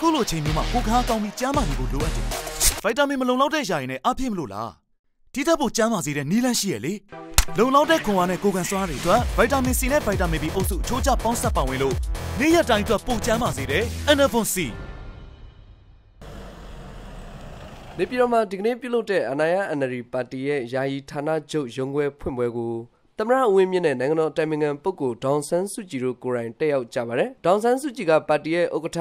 ခုလိုချိန်မျိုးမှာကိုခါကောင်းပြီးကျမ်းမာနေဖို့လိုအပ်တယ်။ဗိုက်တာမင်မလုံလောက်တဲ့ယာရင်နဲ့အပြည့်မလို့လား။ဒီသက်ဖို့ကျမ်းမာစေတဲ့နီးလန်းရှိရလေ။လုံလောက်တဲ့ခွန်အားနဲ့ကိုကန်စွားတွေအတွက်ဗိုက်တာမင်စီနဲ့ဗိုက်တာမင်ဘီအုပ်စုအချိုးကျပေါင်းစပ်ပါဝင်လို့နေ့ရက်တိုင်းအတွက်ပိုကျမ်းမာစေတဲ့ Anavon C နေပြည်တော်မှာဒီကနေ့ပြုလုပ်တဲ့အနာရအနာရီပါတီရဲ့ယာယီဌာနချုပ်ရုံးခွဲဖွင့်ပွဲကိုသမရအဝင်းမြင့်နဲ့နိုင်ငံတော်တိုင်ပင်ခံပုဂ္ဂိုလ်ဒေါန်ဆန်းစုကြည်တို့ကိုယ်တိုင်တက်ရောက်ကြပါတယ်။ဒေါန်ဆန်းစုကြည်ကပါတီရဲ့ဥက္ကဋ္ဌ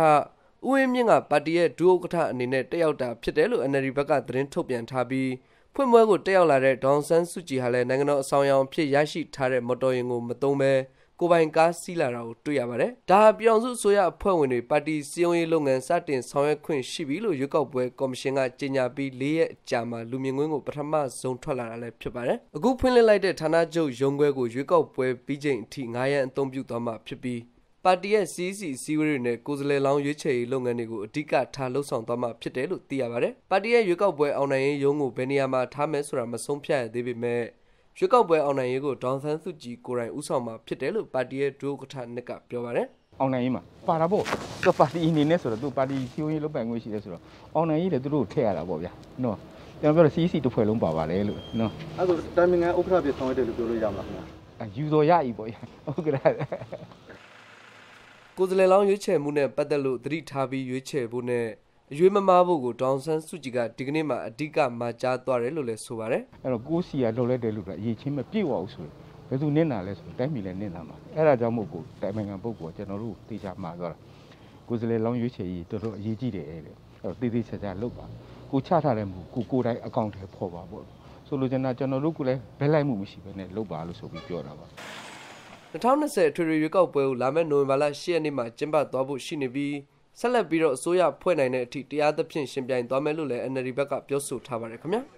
ဥယျာဉ်မြင့်ကပါတီရဲ့ဒုဥက္ကဋ္ဌအနေနဲ့တက်ရောက်တာဖြစ်တယ်လို့ NLD ဘက်ကသတင်းထုတ်ပြန်ထားပြီးဖွင့်ပွဲကိုတက်ရောက်လာတဲ့ဒေါန်ဆန်းစုကြည်ဟာလည်းနိုင်ငံတော်အဆောင်အယောင်ဖြစ်ရရှိထားတဲ့မော်တော်ယာဉ်ကိုမသုံးဘဲကိုပိုင်ကားစီးလာတာကိုတွေ့ရပါတယ်။ဒါပြောင်စုဆိုရအဖွဲ့ဝင်တွေပါတီစည်းရုံးရေးလုပ်ငန်းစတင်ဆောင်ရွက်ခွင့်ရှိပြီလို့ရွေးကောက်ပွဲကော်မရှင်ကကြေညာပြီး၄ရက်အကြာမှာလူမြင်ကွင်းကိုပထမဆုံးထွက်လာတာလည်းဖြစ်ပါတယ်။အခုဖွင့်လှစ်လိုက်တဲ့ဌာနချုပ်ရုံးခွဲကိုရွေးကောက်ပွဲပြီးချိန်အထိ9ရက်အသုံးပြုသွားမှာဖြစ်ပြီးပါတီရဲ့ CC စည်းဝေးတွေနဲ့ကိုယ်စားလှယ်လောင်းရွေးချယ်ရေးလုပ်ငန်းတွေကိုအဓိကထားလှုပ်ဆောင်သွားမှာဖြစ်တယ်လို့သိရပါတယ်။ပါတီရဲ့ရွေးကောက်ပွဲအောင်နိုင်ရေးရုံးကိုဘယ်နေရာမှာထားမယ်ဆိုတာမဆုံးဖြတ်ရသေးပေမဲ့ရွေးကောက်ပွဲအောင်နိုင်ရေးကိုဒေါန်ဆန်းစုကြည်ကိုယ်တိုင်ဦးဆောင်မှာဖြစ်တယ်လို့ပါတီရဲ့ဒုဥက္ကဋ္ဌနစ်ကပြောပါတယ်။အောင်နိုင်ရေးမှာပါတာပေါ့သူပါတီအနေနဲ့ဆိုတော့သူပါတီစီယုံရေးလုပ်ပိုင်ခွင့်ရှိတယ်ဆိုတော့အောင်နိုင်ရေးလည်းသူတို့ထည့်ရတာပေါ့ဗျာနော်ကျွန်တော်ပြောစီစီတစ်ဖွဲ့လုံးပါပါတယ်လို့နော်အဲ့ဒါတိုင်မင်ငံဥက္ကဋ္ဌပြဆောင်ရတယ်လို့ပြောလို့ရမှာခင်ဗျာယူတော်ရည်ပေါ့ဗျာဥက္ကဋ္ဌကိုယ်စားလှယ်လောင်းရွေးချယ်မှုနဲ့ပတ်သက်လို့သတိထားပြီးရွေးချယ်ဖို့နဲ့အရွေးမမားဖို့ကိုဒေါန်ဆန်းစုကြည်ကဒီကနေ့မှအဓိကမှာကြားသွားတယ်လို့လည်းဆိုပါတယ်အဲ့တော့ကိုစီကလော်လဲတယ်လို့ကအရေးချင်းမပြည့်ဝဘူးဆိုရင်ဘယ်သူနင့်တာလဲဆိုတိုင်းပြည်လည်းနင့်တာမှာအဲ့ဒါကြောင့်မို့ကိုတိုင်ပင်ခံပုဂ္ဂိုလ်ကျွန်တော်တို့တေချာမှာသွားတာကိုယ်စလေလောင်းရွေးချယ်ရေးတော်တော်အရေးကြီးတယ်တဲ့အဲ့တော့တေးသေးချာချာလုပ်ပါကိုချထားတယ်မို့ကိုကိုတိုင်းအကောင့်ထဲပေါ်ပါပေါ့ဆိုလိုချင်တာကျွန်တော်တို့ကလည်းဘဲလိုက်မှုမရှိဘဲနဲ့လုပ်ပါလို့ဆိုပြီးပြောတာပါ2020ထွေထွေရွေးကောက်ပွဲကိုလာမယ့်နိုဝင်ဘာလ10ရက်နေ့မှာကျင်းပသွားဖို့ရှိနေပြီးဆက်လက်ပြီးတော့အစိုးရဖွဲ့နိုင်တဲ့အထိတရားသဖြင့်ရှင်ပြိုင်သွားမယ်လို့လည်း NLD ဘက်ကပြောဆိုထားပါတယ်ခင်ဗျာ။